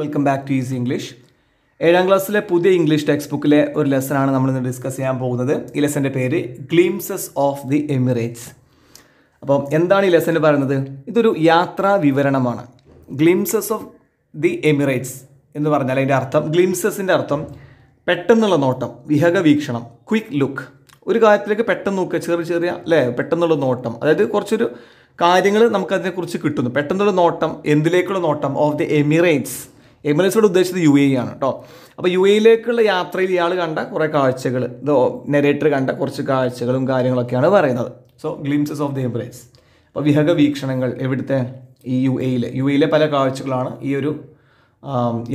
welcome back to easy English ഏഴാം ക്ലാസ്സിലെ പുതിയ ഇംഗ്ലീഷ് ടെക്സ്റ്റ് ബുക്കിലെ ഒരു ലെസ്സനാണ് നമ്മൾ ഇന്ന് ഡിസ്കസ് ചെയ്യാൻ പോകുന്നത് ഈ ലെസൻ്റെ പേര് ഗ്ലീംസസ് ഓഫ് ദി എമിറേറ്റ്സ് അപ്പം എന്താണ് ഈ ലെസൻ പറയുന്നത് ഇതൊരു യാത്രാ വിവരണമാണ് ഗ്ലിംസസ് ഓഫ് ദി എമിറേറ്റ്സ് എന്ന് പറഞ്ഞാൽ അതിൻ്റെ അർത്ഥം ഗ്ലിംസസിൻ്റെ അർത്ഥം പെട്ടെന്നുള്ള നോട്ടം വിഹക വീക്ഷണം ക്വിക്ക് ലുക്ക് ഒരു കാര്യത്തിലേക്ക് പെട്ടെന്ന് നോക്കുക ചെറിയ ചെറിയ അല്ലേ പെട്ടെന്നുള്ള നോട്ടം അതായത് കുറച്ചൊരു കാര്യങ്ങൾ നമുക്കതിനെക്കുറിച്ച് കിട്ടുന്നു പെട്ടെന്നുള്ള നോട്ടം എന്തിലേക്കുള്ള നോട്ടം ഓഫ് ദി എമിറേറ്റ്സ് എമിറേറ്റ്സോട് ഉദ്ദേശിച്ചത് യു എ ആണ് കേട്ടോ അപ്പോൾ യു എയിലേക്കുള്ള യാത്രയിൽ ഇയാൾ കണ്ട കുറേ കാഴ്ചകൾ ഇത് നെരേറ്റർ കണ്ട കുറച്ച് കാഴ്ചകളും കാര്യങ്ങളൊക്കെയാണ് പറയുന്നത് so glimpses of the Emirates അപ്പോൾ വിഹക വീക്ഷണങ്ങൾ എവിടുത്തെ ഈ യു എയിലെ യു എയിലെ പല കാഴ്ചകളാണ് ഈ ഒരു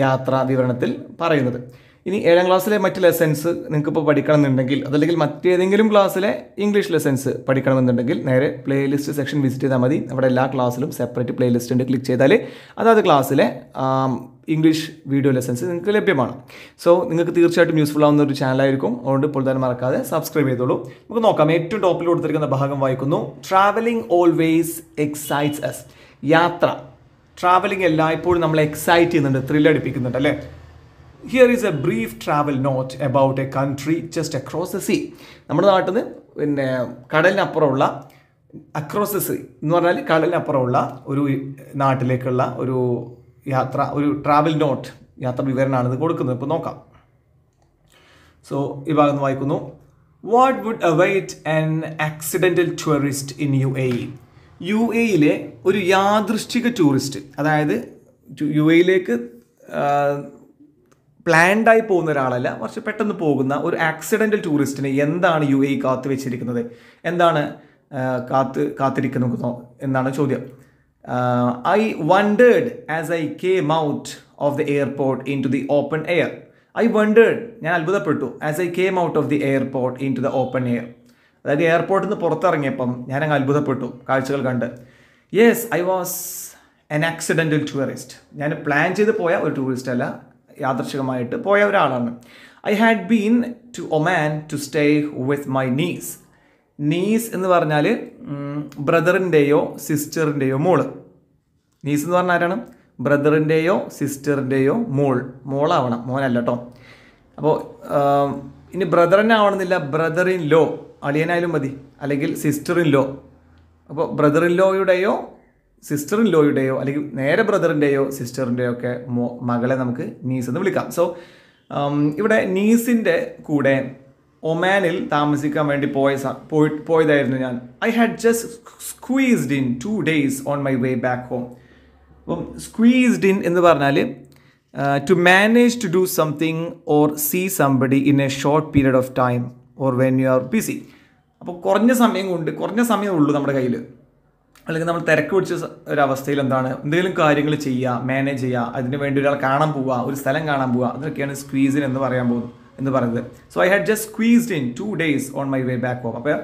യാത്രാ വിവരണത്തിൽ പറയുന്നത് ഇനി ഏഴാം ക്ലാസ്സിലെ മറ്റ് ലെസൻസ് നിങ്ങൾക്കിപ്പോൾ പഠിക്കണമെന്നുണ്ടെങ്കിൽ അതല്ലെങ്കിൽ മറ്റേതെങ്കിലും ക്ലാസ്സിലെ ഇംഗ്ലീഷ് ലെസൻസ് പഠിക്കണമെന്നുണ്ടെങ്കിൽ നേരെ പ്ലേലിസ്റ്റ് സെക്ഷൻ വിസിറ്റ് ചെയ്താൽ മതി അവിടെ എല്ലാ ക്ലാസ്സിലും സെപ്പറേറ്റ് പ്ലേലിസ്റ്റ് ഉണ്ട് ക്ലിക്ക് ചെയ്താൽ അതാത് ക്ലാസ്സിലെ ഇംഗ്ലീഷ് വീഡിയോ ലെസൻസ് നിങ്ങൾക്ക് ലഭ്യമാണ് സോ നിങ്ങൾക്ക് തീർച്ചയായിട്ടും യൂസ്ഫുൾ ആവുന്ന ഒരു ചാനലായിരിക്കും അതുകൊണ്ട് ഇപ്പോൾ തന്നെ മറക്കാതെ സബ്സ്ക്രൈബ് ചെയ്തോളൂ നമുക്ക് നോക്കാം ഏറ്റവും ടോപ്പിൽ കൊടുത്തിരിക്കുന്ന ഭാഗം വായിക്കുന്നു ട്രാവലിംഗ് ഓൾവേസ് എക്സൈറ്റ്സ് അസ് യാത്ര ട്രാവലിംഗ് എല്ലായ്പ്പോഴും നമ്മളെ എക്സൈറ്റ് ചെയ്യുന്നുണ്ട് ത്രില്ലടിപ്പിക്കുന്നുണ്ട് അല്ലേ here is a brief travel note about a country just across the sea നമ്മുടെ നാട്ടിൽ നിന്ന് പിന്നെ കടലിനപ്പുറമുള്ള അക്രോസ് ദ സീ എന്ന് പറഞ്ഞാൽ കടലിനപ്പുറമുള്ള ഒരു നാട്ടിലേക്കുള്ള ഒരു യാത്ര ഒരു ട്രാവൽ നോട്ട് യാത്ര വിവരണമാണ് ഇത് കൊടുക്കുന്നത് ഇപ്പോൾ നോക്കാം സോ ഈ ഭാഗം വായിക്കുന്നു what would await an accidental tourist in U A U A യിലെ ഒരു യാദൃശ്ചിക ടൂറിസ്റ്റ് അതായത് യു എയിലേക്ക് പ്ലാൻഡായി പോകുന്ന ഒരാളല്ല കുറച്ച് പെട്ടെന്ന് പോകുന്ന ഒരു ആക്സിഡൻ്റൽ ടൂറിസ്റ്റിനെ എന്താണ് യു എ കാത്തു വെച്ചിരിക്കുന്നത് എന്താണ് കാത്ത് കാത്തിരിക്കുന്നു എന്നാണ് ചോദ്യം I wondered as I came out of the airport into the open air I wondered ഞാൻ അത്ഭുതപ്പെട്ടു as I came out of the airport into the open air അതായത് എയർപോർട്ടിൽ നിന്ന് പുറത്തിറങ്ങിയപ്പം ഞാൻ അങ്ങ് അത്ഭുതപ്പെട്ടു കാഴ്ചകൾ കണ്ട് yes I was an accidental tourist ഞാൻ പ്ലാൻ ചെയ്ത് പോയ ഒരു ടൂറിസ്റ്റ് അല്ല യാദർശികമായിട്ട് പോയ ഒരാളാണ് I had been to Oman to stay with my niece knees എന്ന് പറഞ്ഞാൽ ബ്രദറിൻ്റെയോ സിസ്റ്ററിൻ്റെയോ മോള് നീസ് എന്ന് പറഞ്ഞാൽ ആരാണ് ബ്രദറിൻ്റെയോ സിസ്റ്ററിൻ്റെയോ മോൾ മോളാവണം മോനല്ല കേട്ടോ അപ്പോൾ ഇനി ബ്രദറിനെ ആവണമെന്നില്ല ബ്രദർ ഇൻ ലോ അളിയനായാലും മതി അല്ലെങ്കിൽ സിസ്റ്റർ ഇൻ ലോ അപ്പോൾ ബ്രദർ ഇൻ ലോയുടെയോ സിസ്റ്റർ ഇൻ ലോയുടെയോ അല്ലെങ്കിൽ നേരെ ബ്രദറിൻ്റെയോ സിസ്റ്ററിൻ്റെയോ ഒക്കെ മകളെ നമുക്ക് നീസ് എന്ന് വിളിക്കാം സോ ഇവിടെ നീസിൻ്റെ കൂടെ ഒമാനിൽ താമസിക്കാൻ വേണ്ടി പോയ പോയതായിരുന്നു ഞാൻ I had just squeezed in two days on my way back home അപ്പം സ്ക്വീസ്ഡ് ഇൻ എന്ന് പറഞ്ഞാൽ to manage to do something or see somebody in a short period of time or when you are busy അപ്പോൾ കുറഞ്ഞ സമയം കൊണ്ട് കുറഞ്ഞ സമയമേ ഉള്ളൂ നമ്മുടെ കയ്യിൽ അല്ലെങ്കിൽ നമ്മൾ തിരക്ക് പിടിച്ച ഒരവസ്ഥയിൽ എന്താണ് എന്തെങ്കിലും കാര്യങ്ങൾ ചെയ്യുക മാനേജ് ചെയ്യുക അതിന് വേണ്ടി ഒരാൾ കാണാൻ പോവുക ഒരു സ്ഥലം കാണാൻ പോവുക അതൊക്കെയാണ് സ്ക്വീസിൻ എന്ന് പറയാൻ പോകുന്നത് എന്ന് പറയുന്നത് so I had just squeezed in two days on my way back home അപ്പോൾ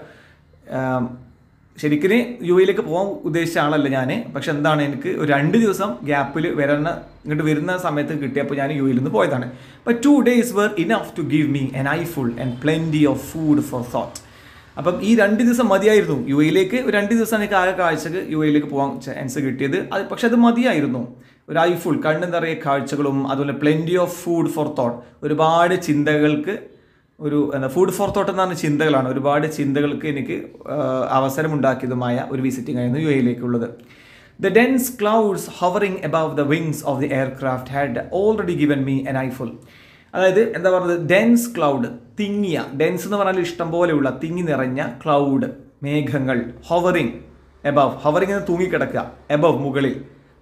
ശരിക്കും യു എയിലേക്ക് പോകാൻ ഉദ്ദേശിച്ച ആളല്ല ഞാൻ പക്ഷെ എന്താണ് എനിക്ക് ഒരു രണ്ട് ദിവസം ഗ്യാപ്പിൽ വരുന്ന ഇങ്ങോട്ട് വരുന്ന സമയത്ത് കിട്ടിയപ്പോൾ ഞാൻ യു എയിൽ നിന്ന് പോയതാണ് അപ്പോൾ two days were enough to give me an eyeful and plenty of food for thought അപ്പം ഈ രണ്ട് ദിവസം മതിയായിരുന്നു യു എയിലേക്ക് ഒരു രണ്ട് ദിവസം എനിക്ക് ആകെ കാഴ്ചക്ക് യു എയിലേക്ക് പോകാൻ ചാൻസ് കിട്ടിയത് അത് പക്ഷെ അത് മതിയായിരുന്നു ഒരു ഐ ഫുൾ കണ്ണ് നിറയ കാഴ്ചകളും അതുപോലെ plenty of food for thought ഒരുപാട് ചിന്തകൾക്ക് ഒരു എന്താ ഫുഡ് ഫോർ തോട്ട് എന്ന് പറഞ്ഞ ചിന്തകളാണ് ഒരുപാട് ചിന്തകൾക്ക് എനിക്ക് അവസരമുണ്ടാക്കിയതുമായ ഒരു വിസിറ്റിംഗ് ആയിരുന്നു യു എയിലേക്കുള്ളത് dense dense clouds hovering above the wings of the aircraft had already given me an full അതായത് എന്താ പറയുന്നത് ഡെൻസ് ക്ലൗഡ് തിങ്ങിയ ഡെൻസ് എന്ന് പറഞ്ഞാൽ ഇഷ്ടം പോലെയുള്ള തിങ്ങി നിറഞ്ഞ ക്ലൗഡ് മേഘങ്ങൾ ഹോവറിങ് എബവ് ഹോവറിങ് എന്ന് തൂങ്ങിക്കിടക്കുക എബവ് മുകളിൽ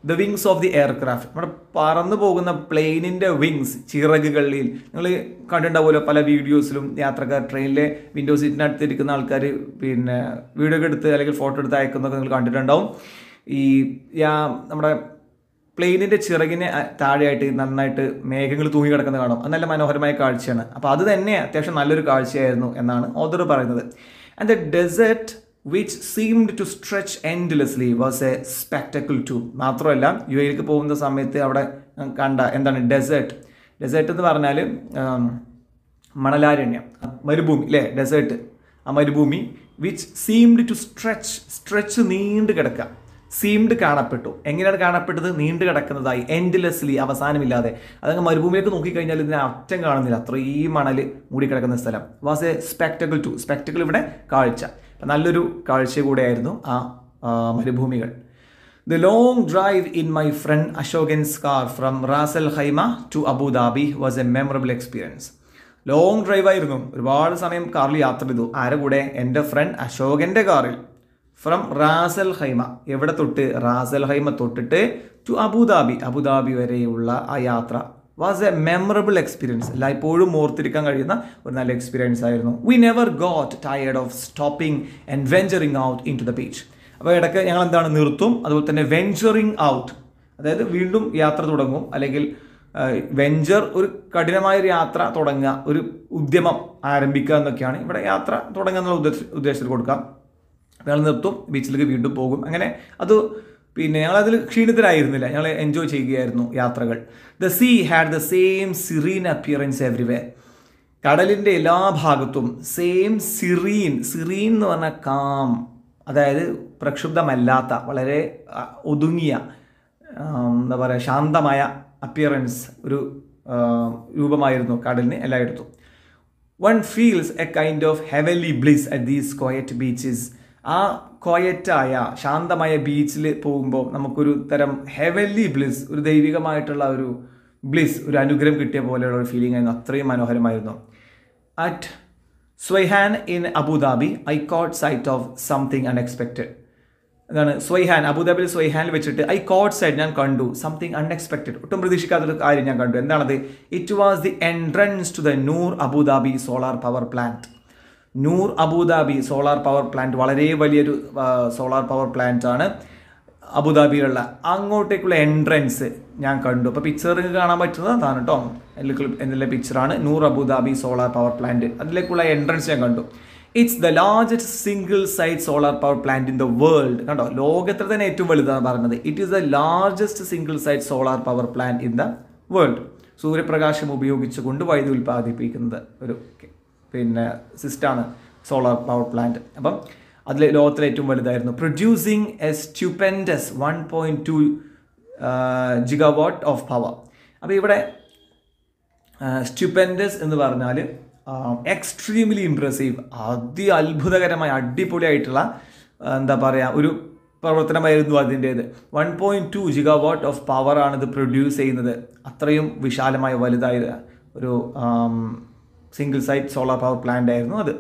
the wings of the aircraft നമ്മുടെ പറന്നു പോകുന്ന പ്ലെയിനിൻ്റെ വിങ്സ് ചിറകുകളിൽ നിങ്ങൾ കണ്ടിട്ടുണ്ടാവുമല്ലോ പല വീഡിയോസിലും യാത്രക്കാർ ട്രെയിനിലെ വിൻഡോ സീറ്റിനടുത്തിരിക്കുന്ന ആൾക്കാർ പിന്നെ വീഡിയോ എടുത്ത് അല്ലെങ്കിൽ ഫോട്ടോ എടുത്ത് അയക്കുന്നൊക്കെ നിങ്ങൾ കണ്ടിട്ടുണ്ടാവും ഈ നമ്മുടെ പ്ലെയിനിൻ്റെ ചിറകിന് താഴെയായിട്ട് നന്നായിട്ട് മേഘങ്ങൾ തൂങ്ങി കിടക്കുന്നത് കാണും അത് നല്ല മനോഹരമായ കാഴ്ചയാണ് അപ്പോൾ അത് തന്നെ അത്യാവശ്യം നല്ലൊരു കാഴ്ചയായിരുന്നു എന്നാണ് ഓദർ പറയുന്നത് and the desert which seemed to stretch endlessly was a spectacle too മാത്രമല്ല യു എയിലേക്ക് പോകുന്ന സമയത്ത് അവിടെ കണ്ട എന്താണ് ഡെസേർട്ട് ഡെസേർട്ട് എന്ന് പറഞ്ഞാൽ മണലാരണ്യം മരുഭൂമി അല്ലേ ഡെസേർട്ട് ആ മരുഭൂമി which seemed to stretch stretch നീണ്ടു കിടക്കുക സീംഡ് കാണപ്പെട്ടു എങ്ങനെയാണ് കാണപ്പെട്ടത് നീണ്ടു കിടക്കുന്നതായി എൻഡ്ലെസ്ലി അവസാനമില്ലാതെ അതങ്ങ് മരുഭൂമിയിലേക്ക് നോക്കിക്കഴിഞ്ഞാൽ ഇതിനെ അറ്റം കാണുന്നില്ല അത്രയും മണൽ മൂടിക്കിടക്കുന്ന സ്ഥലം was a spectacle too spectacle ഇവിടെ കാഴ്ച നല്ലൊരു കാഴ്ച കൂടെയായിരുന്നു ആ മരുഭൂമികൾ the long drive in my friend Ashokan car from Ras al Khaimah to Abu Dhabi was a memorable experience long ഡ്രൈവായിരുന്നു ഒരുപാട് സമയം കാറിൽ യാത്ര ചെയ്തു ആരുടെ കൂടെ എൻ്റെ ഫ്രണ്ട് അശോകൻ്റെ കാറിൽ ഫ്രം റാസൽ ഹൈമ എവിടെ തൊട്ട് റാസൽ ഹൈമ തൊട്ടിട്ട് ടു അബുദാബി അബുദാബി വരെയുള്ള ആ യാത്ര വാസ് എ മെമ്മറബിൾ എക്സ്പീരിയൻസ് അല്ല ഇപ്പോഴും ഓർത്തിരിക്കാൻ കഴിയുന്ന ഒരു നല്ല എക്സ്പീരിയൻസ് ആയിരുന്നു we never got tired of stopping and venturing out into the beach അപ്പോൾ ഇടയ്ക്ക് ഞങ്ങൾ എന്താണ് നിർത്തും അതുപോലെ തന്നെ വെഞ്ചറിങ് ഔട്ട് അതായത് വീണ്ടും യാത്ര തുടങ്ങും അല്ലെങ്കിൽ വെഞ്ചർ ഒരു കഠിനമായ ഒരു യാത്ര തുടങ്ങുക ഒരു ഉദ്യമം ആരംഭിക്കുക എന്നൊക്കെയാണ് ഇവിടെ യാത്ര തുടങ്ങുക തുടങ്ങുന്ന ഉദ്ദേശത്തിൽ കൊടുക്കാം അയാൾ നിർത്തും ബീച്ചിലേക്ക് വീണ്ടും പോകും അങ്ങനെ അത് പിന്നെ ഞങ്ങളതിൽ ക്ഷീണിതരായിരുന്നില്ല ഞങ്ങൾ എൻജോയ് ചെയ്യുകയായിരുന്നു യാത്രകൾ the sea had the same serene appearance everywhere കടലിൻ്റെ എല്ലാ ഭാഗത്തും സെയിം സിറീൻ സിറീൻ എന്ന് പറഞ്ഞാൽ കാം അതായത് പ്രക്ഷുബ്ധമല്ലാത്ത വളരെ ഒതുങ്ങിയ എന്താ പറയുക ശാന്തമായ അപ്പിയറൻസ് ഒരു രൂപമായിരുന്നു കടലിന് എല്ലായിടത്തും one feels a kind of heavenly bliss at these quiet beaches ആ കോയറ്റായ ശാന്തമായ ബീച്ചിൽ പോകുമ്പോൾ നമുക്കൊരു തരം ഹെവൻലി ബ്ലിസ് ഒരു ദൈവികമായിട്ടുള്ള ഒരു ബ്ലിസ് ഒരു അനുഗ്രഹം കിട്ടിയ പോലെയുള്ള ഒരു ഫീലിംഗ് ആയിരുന്നു അത്രയും മനോഹരമായിരുന്നു at Sweihan in Abu Dhabi I caught sight of something unexpected എന്താണ് സ്വൈഹാൻ അബുദാബിയിൽ സ്വൈഹാനിൽ വെച്ചിട്ട് ഐ കോട്ട് സൈഡ് ഞാൻ കണ്ടു സംതിങ് അൺഎക്സ്പെക്റ്റഡ് ഒട്ടും പ്രതീക്ഷിക്കാത്തൊരു കാര്യം ഞാൻ കണ്ടു എന്താണത് it was the entrance to the Noor Abu Dhabi solar power plant Noor Abu Dhabi solar power plant വളരെ വലിയൊരു സോളാർ പവർ പ്ലാന്റ് ആണ് അബുദാബിയിലുള്ള അങ്ങോട്ടേക്കുള്ള എൻട്രൻസ് ഞാൻ കണ്ടു അപ്പോൾ പിക്ചർ കാണാൻ പറ്റുന്നതാണ് കേട്ടോ എന്നുള്ള പിക്ചറാണ് Noor Abu Dhabi solar power plant അതിലേക്കുള്ള എൻട്രൻസ് ഞാൻ കണ്ടു it's the largest single site solar power plant in the world കണ്ടോ ലോകത്തിൽ തന്നെ ഏറ്റവും വലുതാണ് പറഞ്ഞത് it is the largest single site solar power plant in the world സൂര്യപ്രകാശം ഉപയോഗിച്ചുകൊണ്ട് വൈദ്യുതി ഉൽപ്പാദിപ്പിക്കുന്നത് ഒരു പിന്നെ സിസ്റ്റാണ് സോളാർ പവർ പ്ലാന്റ് അപ്പം അതിൽ ലോകത്തിലെ ഏറ്റവും വലുതായിരുന്നു producing a stupendous one point two gigawatt of power അപ്പോൾ ഇവിടെ സ്റ്റുപെൻഡസ് എന്ന് പറഞ്ഞാൽ എക്സ്ട്രീംലി ഇംപ്രസീവ് അതി അത്ഭുതകരമായ അടിപൊളിയായിട്ടുള്ള എന്താ പറയുക ഒരു പ്രവർത്തനമായിരുന്നു അതിൻ്റേത് one point two gigawatt of പവറാണ് ഇത് പ്രൊഡ്യൂസ് ചെയ്യുന്നത് അത്രയും വിശാലമായ വലുതായ ഒരു single side solar power plant ആയിരുന്നു അത്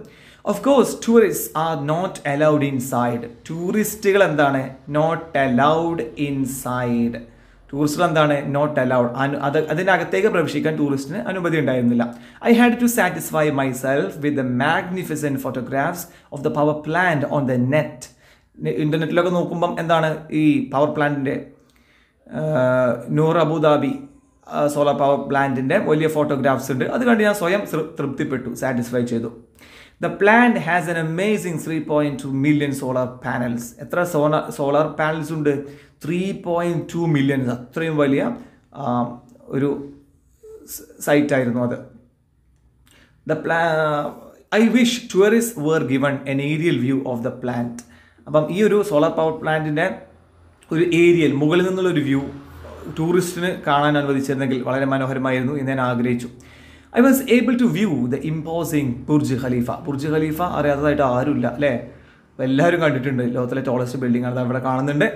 of course tourist are not allowed inside ടൂറിസ്റ്റുകൾ എന്താണ് നോട്ട് അലൗഡ് ഇൻസൈഡ് ടൂറിസ്റ്റുകൾ എന്താണ് നോട്ട് അലൗഡ് അത് അതിനകത്തേക്ക് പ്രവേശിക്കാൻ ടൂറിസ്റ്റിന് അനുമതി ഉണ്ടായിരുന്നില്ല I had to satisfy myself with the magnificent photographs of the power plant on the net ഇൻ്റർനെറ്റിലൊക്കെ നോക്കുമ്പം എന്താണ് ഈ പവർ പ്ലാന്റിൻ്റെ നൂർ അബുദാബി സോളാർ പവർ പ്ലാന്റിൻ്റെ വലിയ ഫോട്ടോഗ്രാഫ്സ് ഉണ്ട് അത് കണ്ട് ഞാൻ സ്വയം തൃപ്തിപ്പെട്ടു സാറ്റിസ്ഫൈ ചെയ്തു the plant has an amazing three point two million solar panels എത്ര സോളാർ സോളാർ പാനൽസ് ഉണ്ട് ത്രീ പോയിന്റ് ടു മില്യൺസ് അത്രയും വലിയ ഒരു സൈറ്റായിരുന്നു അത് ദ പ്ലാ I wish tourist were given an aerial view of the plant അപ്പം ഈ ഒരു സോളാർ പവർ പ്ലാന്റിൻ്റെ ഒരു ഏരിയൽ മുകളിൽ നിന്നുള്ള ഒരു വ്യൂ ടൂറിസ്റ്റിന് കാണാൻ അനുവദിച്ചിരുന്നെങ്കിൽ വളരെ മനോഹരമായിരുന്നു എന്ന് ഞാൻ ആഗ്രഹിച്ചു I was able to view the imposing Burj Khalifa Burj Khalifa അറിയാത്തതായിട്ട് ആരുമില്ല അല്ലേ എല്ലാവരും കണ്ടിട്ടുണ്ട് ലോകത്തിലെ ടോളസ്റ്റ് ബിൽഡിംഗ് ആണ് അവിടെ കാണുന്നുണ്ട്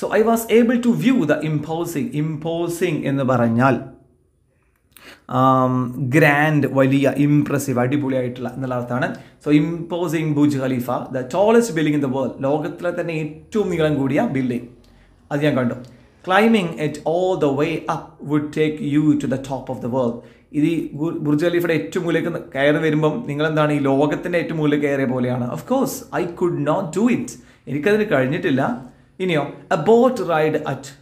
so I was able to view the imposing imposing എന്ന് പറഞ്ഞാൽ ഗ്രാൻഡ് വലിയ ഇംപ്രസീവ് അടിപൊളിയായിട്ടുള്ള എന്നുള്ള അർത്ഥമാണ് so imposing Burj Khalifa the tallest building in the world ലോകത്തിലെ തന്നെ ഏറ്റവും നീളം കൂടിയ ബിൽഡിംഗ് അത് ഞാൻ കണ്ടു climbing it all the way up would take you to the top of the world ഇത് ഈ ബുർജ് ഖലീഫയുടെ ഏറ്റവും മൂലയ്ക്ക് കയറി വരുമ്പം നിങ്ങളെന്താണ് ഈ ലോകത്തിൻ്റെ ഏറ്റവും മൂല കയറിയ പോലെയാണ് of course I could not do it എനിക്കതിന് കഴിഞ്ഞിട്ടില്ല ഇനിയോ a boat ride at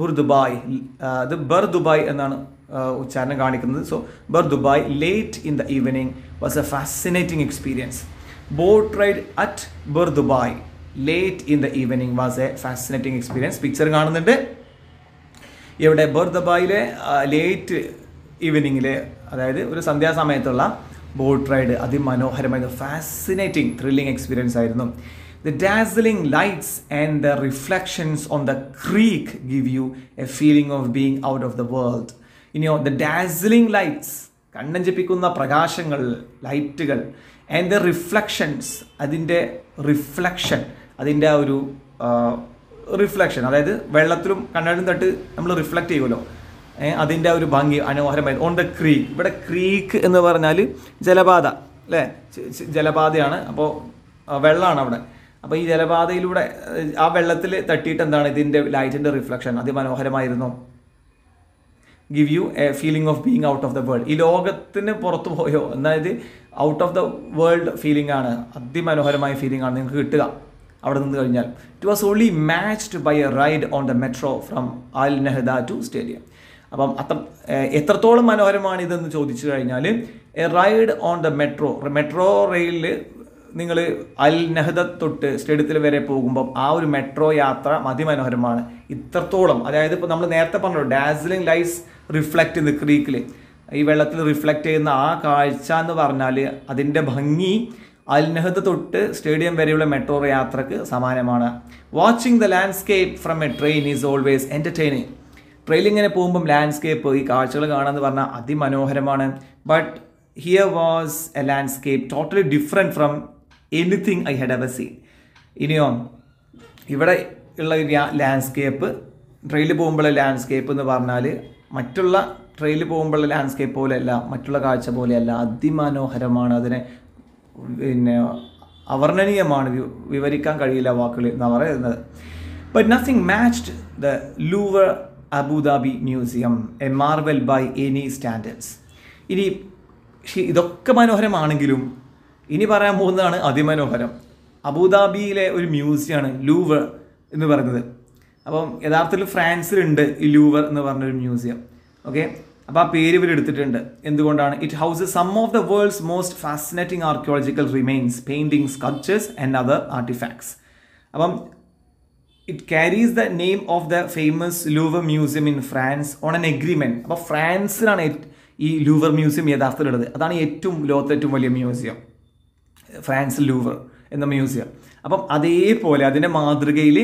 Bur Dubai അത് ബർ ദുബായ് എന്നാണ് ഉച്ചാരണം കാണിക്കുന്നത് so Bur Dubai late in the evening was a fascinating experience boat ride at Bur Dubai late in the evening was a fascinating experience picture കാണുന്നുണ്ട് ഇവിടെ ബോർദബായിലെ late ഈവനിങ്ങിൽ അതായത് ഒരു സന്ധ്യാസമയത്തുള്ള ബോട്ട് റൈഡ് അതിമനോഹരമായ ഫാസിനേറ്റിംഗ് ത്രില്ലിംഗ് എക്സ്പീരിയൻസ് ആയിരുന്നു the dazzling lights and the reflections on the creek give you a feeling of being out of the world ഇനിയോ ദ ഡാസിലിംഗ് ലൈറ്റ്സ് കണ്ണഞ്ചിപ്പിക്കുന്ന പ്രകാശങ്ങൾ ലൈറ്റുകൾ ആൻഡ് ദ റിഫ്ലക്ഷൻസ് അതിൻ്റെ റിഫ്ലക്ഷൻ അതിൻ്റെ ആ ഒരു റിഫ്ലക്ഷൻ അതായത് വെള്ളത്തിലും കണ്ണാടും തട്ട് നമ്മൾ റിഫ്ലക്റ്റ് ചെയ്യുമല്ലോ അതിൻ്റെ ആ ഒരു ഭംഗി അനോഹരമായി ഓൺ ദ ക്രീക്ക് ഇവിടെ ക്രീക്ക് എന്ന് പറഞ്ഞാൽ ജലപാത അല്ലേ ജലപാതയാണ് അപ്പോൾ വെള്ളമാണ് അവിടെ അപ്പോൾ ഈ ജലപാതയിലൂടെ ആ വെള്ളത്തിൽ തട്ടിയിട്ട് എന്താണ് ഇതിൻ്റെ ലൈറ്റിൻ്റെ റിഫ്ലക്ഷൻ അതിമനോഹരമായിരുന്നു give you a feeling of being out of the world ഈ ലോകത്തിന് പുറത്ത് പോയോ അതായത് out of the world feeling ആണ് അതിമനോഹരമായ ഫീലിംഗ് ആണ് നിങ്ങൾക്ക് കിട്ടുക അവിടെ നിന്ന് കഴിഞ്ഞാൽ it was only matched by a ride on the metro from Al Nahda to stadium അപ്പം അത്ര എത്രത്തോളം മനോഹരമാണ് ചോദിച്ചു കഴിഞ്ഞാൽ a ride on the metro metro റെയിലിൽ നിങ്ങൾ അൽ നെഹ്ദ തൊട്ട് സ്റ്റേഡിയത്തിൽ വരെ പോകുമ്പം ആ ഒരു മെട്രോ യാത്ര അതിമനോഹരമാണ് ഇത്രത്തോളം അതായത് ഇപ്പോൾ നമ്മൾ നേരത്തെ പറഞ്ഞു dazzling lights reflect in the ക്രീക്കിൽ ഈ വെള്ളത്തിൽ റിഫ്ലക്റ്റ് ചെയ്യുന്ന ആ കാഴ്ച എന്ന് പറഞ്ഞാൽ അതിൻ്റെ ഭംഗി അൽനഹദ് തൊട്ട് സ്റ്റേഡിയം വരെയുള്ള മെട്രോ യാത്രക്ക് സമാനമാണ് watching the landscape from a train is always entertaining ട്രെയിനിൽ ഇങ്ങനെ പോകുമ്പം ലാൻഡ്സ്കേപ്പ് ഈ കാഴ്ചകൾ കാണാമെന്ന് പറഞ്ഞാൽ അതിമനോഹരമാണ് but here was a landscape totally different from anything I had ever seen ഇനിയോ ഇവിടെ ഉള്ള ലാൻഡ്സ്കേപ്പ് ട്രെയിനിൽ പോകുമ്പോഴുള്ള ലാൻഡ്സ്കേപ്പ് എന്ന് പറഞ്ഞാൽ മറ്റുള്ള ട്രെയിനിൽ പോകുമ്പോഴുള്ള ലാൻഡ്സ്കേപ്പ് പോലെയല്ല മറ്റുള്ള കാഴ്ച പോലെയല്ല അതിമനോഹരമാണ് അതിനെ പിന്നെ അവർണനീയമാണ് വിവരിക്കാൻ കഴിയില്ല വാക്കുകൾ എന്ന് പറയുന്നത് but nothing matched the Louvre Abu Dhabi museum a marvel by any standards ഇനി ഇതൊക്കെ മനോഹരമാണെങ്കിലും ഇനി പറയാൻ പോകുന്നതാണ് അതിമനോഹരം അബുദാബിയിലെ ഒരു മ്യൂസിയമാണ് ലൂവർ എന്ന് പറയുന്നത് അപ്പം യഥാർത്ഥത്തിൽ ഫ്രാൻസിലുണ്ട് ഈ ലൂവർ എന്ന് പറഞ്ഞൊരു മ്യൂസിയം ഓക്കെ അപ്പോൾ ആ പേര് ഇവർ എടുത്തിട്ടുണ്ട് എന്തുകൊണ്ടാണ് it house some of the world's most fascinating archaeological remains painting sculptures and other artifacts അപ്പം it carries the name of the famous Louvre museum in France on an agreement അപ്പോൾ ഫ്രാൻസിലാണ് ഈ ലൂവർ മ്യൂസിയം യഥാർത്ഥത്തിലുള്ളത് അതാണ് ഏറ്റവും ലോകത്തെ ഏറ്റവും വലിയ museum France Louvre എന്ന മ്യൂസിയം അപ്പം അതേപോലെ അതിൻ്റെ മാതൃകയിൽ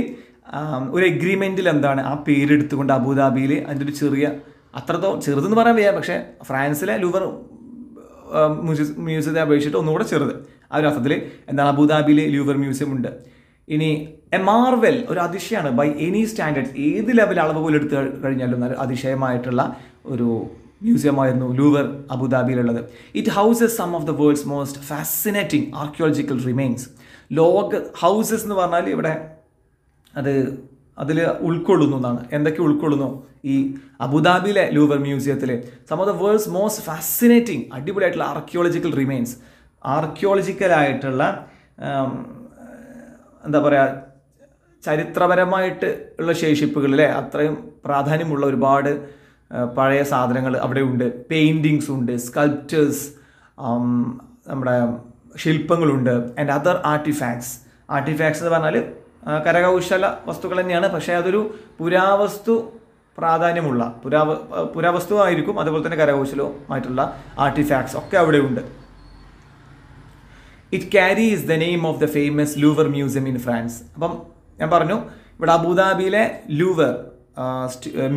ഒരു എഗ്രിമെൻറ്റിൽ എന്താണ് ആ പേരെടുത്തുകൊണ്ട് അബുദാബിയിൽ അതിൻ്റെ ഒരു ചെറിയ അത്രത്തോ ചെറുതെന്ന് പറയാൻ വയ്യ പക്ഷേ ഫ്രാൻസിലെ ലൂവർ മ്യൂസിയത്തെ അപേക്ഷിച്ചിട്ട് ഒന്നുകൂടെ ചെറുത് ആ ഒരു അർത്ഥത്തിൽ എന്താണ് അബുദാബിയിലെ ലൂവർ മ്യൂസിയം ഉണ്ട് ഇനി എ മാർവൽ ഒരു അതിശയമാണ് ബൈ എനി സ്റ്റാൻഡേർഡ്സ് ഏത് ലെവൽ അളവ് പോലും എടുത്തു കഴിഞ്ഞാലും അതിശയമായിട്ടുള്ള ഒരു മ്യൂസിയമായിരുന്നു ലൂവർ അബുദാബിയിലുള്ളത് it houses some of the world's most fascinating archaeological remains ലോക ഹൗസസ് എന്ന് പറഞ്ഞാൽ ഇവിടെ അത് അതിൽ ഉൾക്കൊള്ളുന്നു എന്നാണ് എന്തൊക്കെ ഉൾക്കൊള്ളുന്നു ഈ അബുദാബിയിലെ ലൂവർ മ്യൂസിയത്തിലെ some of the world's most fascinating അടിപൊളിയായിട്ടുള്ള ആർക്കിയോളജിക്കൽ റിമെയിൻസ് ആർക്കിയോളജിക്കലായിട്ടുള്ള എന്താ പറയുക ചരിത്രപരമായിട്ട് ഉള്ള ശേഷിപ്പുകളിലെ അത്രയും പ്രാധാന്യമുള്ള ഒരുപാട് പഴയ സാധനങ്ങൾ അവിടെ ഉണ്ട് പെയിൻറ്റിങ്സ് ഉണ്ട് സ്കൾപ്റ്റേഴ്സ് നമ്മുടെ ശില്പങ്ങളുണ്ട് ആൻഡ് അതർ ആർട്ടിഫാക്ട്സ് ആർട്ടിഫാക്ട്സ് എന്ന് പറഞ്ഞാൽ കരകൗശല വസ്തുക്കൾ തന്നെയാണ് പക്ഷേ അതൊരു പുരാവസ്തു പ്രാധാന്യമുള്ള പുരാവ പുരാവസ്തുവായിരിക്കും അതുപോലെ തന്നെ കരകൗശലവുമായിട്ടുള്ള ആർട്ടിഫാക്ട്സ് ഒക്കെ അവിടെ ഉണ്ട് it carries the name of the famous Louvre museum in France അപ്പം ഞാൻ പറഞ്ഞു ഇവിടെ അബുദാബിയിലെ ലൂവർ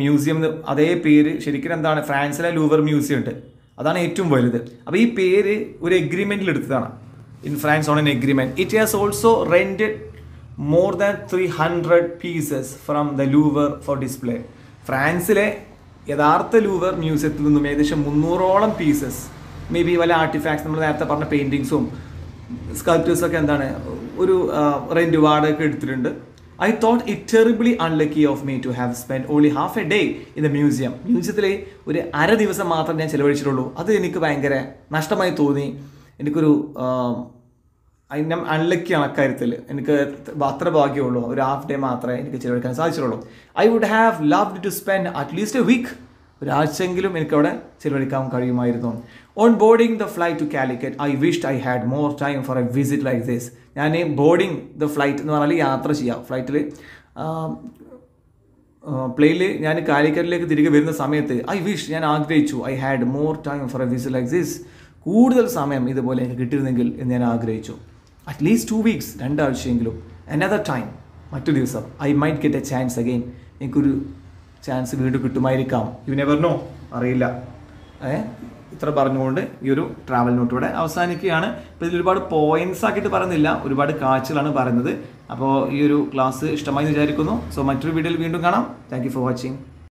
മ്യൂസിയം അതേ പേര് ശരിക്കും എന്താണ് ഫ്രാൻസിലെ ലൂവർ മ്യൂസിയം ഉണ്ട് അതാണ് ഏറ്റവും വലുത് അപ്പോൾ ഈ പേര് ഒരു എഗ്രിമെൻറ്റിൽ എടുത്തതാണ് in France on an agreement it has also rented more than three hundred pieces from the Louvre for display ഫ്രാൻസിലെ യഥാർത്ഥ ലൂവർ മ്യൂസിയത്തിൽ നിന്നും ഏകദേശം മുന്നൂറോളം പീസസ് മേ ബി വല്ല ആർട്ടിഫാക്ട്സ് നമ്മൾ നേരത്തെ പറഞ്ഞ പെയിൻറ്റിങ്സും സ്കൾപ്റ്റേഴ്സൊക്കെ എന്താണ് ഒരു റെൻറ്റ് വാടകയൊക്കെ എടുത്തിട്ടുണ്ട് I thought it terribly unlucky of me to have spend only half a day in the museum മ്യൂസിയത്തിലെ ഒരു അര ദിവസം മാത്രം ഞാൻ ചിലവഴിച്ചിട്ടുള്ളൂ അത് എനിക്ക് ഭയങ്കര നഷ്ടമായി തോന്നി എനിക്കൊരു ഞാൻ അൺലക്കിയാണ് അക്കാര്യത്തിൽ എനിക്ക് അത്ര ഭാഗ്യമുള്ളൂ ഒരു ഹാഫ് ഡേ മാത്രമേ എനിക്ക് ചിലവഴിക്കാൻ സാധിച്ചിട്ടുള്ളൂ I would have loved to spend at least a week ഒരാഴ്ചയെങ്കിലും എനിക്കവിടെ ചിലവഴിക്കാൻ കഴിയുമായിരുന്നു on boarding the flight to Calicut I wish I had more time for a visit like this ഞാൻ ബോർഡിംഗ് ദ ഫ്ലൈറ്റ് എന്ന് പറഞ്ഞാൽ യാത്ര ചെയ്യാം ഫ്ലൈറ്റിൽ പ്ലെയിനിൽ ഞാൻ കാലിക്കറ്റിലേക്ക് തിരികെ വരുന്ന സമയത്ത് ഐ വിഷ് ഞാൻ ആഗ്രഹിച്ചു I had more time for a visit like this കൂടുതൽ സമയം ഇതുപോലെ എനിക്ക് കിട്ടിയിരുന്നെങ്കിൽ എന്ന് ഞാൻ ആഗ്രഹിച്ചു അറ്റ്ലീസ്റ്റ് ടു വീക്സ് രണ്ടാഴ്ചയെങ്കിലും അനദർ ടൈം മറ്റു ദിവസം I might get a chance again എനിക്കൊരു ചാൻസ് വീണ്ടും കിട്ടുമായിരിക്കാം യു നെവർ നോ അറിയില്ല ഏ ഇത്ര പറഞ്ഞുകൊണ്ട് ഈ ഒരു ട്രാവൽ നോട്ട് ഇവിടെ അവസാനിക്കുകയാണ് ഇപ്പോൾ ഇതിൽ ഒരുപാട് പോയിന്റ്സ് ആക്കിയിട്ട് പറയുന്നില്ല ഒരുപാട് കാഴ്ചകളാണ് പറയുന്നത് അപ്പോൾ ഈ ഒരു ക്ലാസ് ഇഷ്ടമായി വിചാരിക്കുന്നു സോ മറ്റൊരു വീഡിയോയിൽ വീണ്ടും കാണാം താങ്ക് ഫോർ വാച്ചിങ്